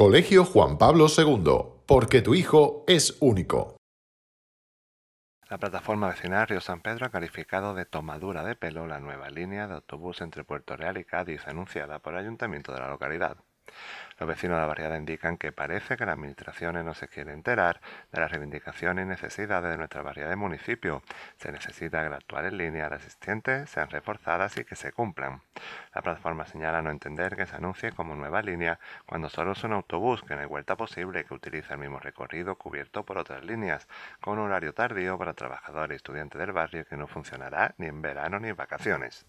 Colegio Juan Pablo II, porque tu hijo es único. La plataforma vecinal Río San Pedro ha calificado de tomadura de pelo la nueva línea de autobús entre Puerto Real y Cádiz anunciada por el ayuntamiento de la localidad. Los vecinos de la barriada indican que parece que las administraciones no se quieren enterar de las reivindicaciones y necesidades de nuestra barriada de municipio. Se necesita que las actuales líneas existentes sean reforzadas y que se cumplan. La plataforma señala no entender que se anuncie como nueva línea cuando solo es un autobús que no hay vuelta posible que utiliza el mismo recorrido cubierto por otras líneas, con un horario tardío para trabajadores y estudiantes del barrio que no funcionará ni en verano ni en vacaciones.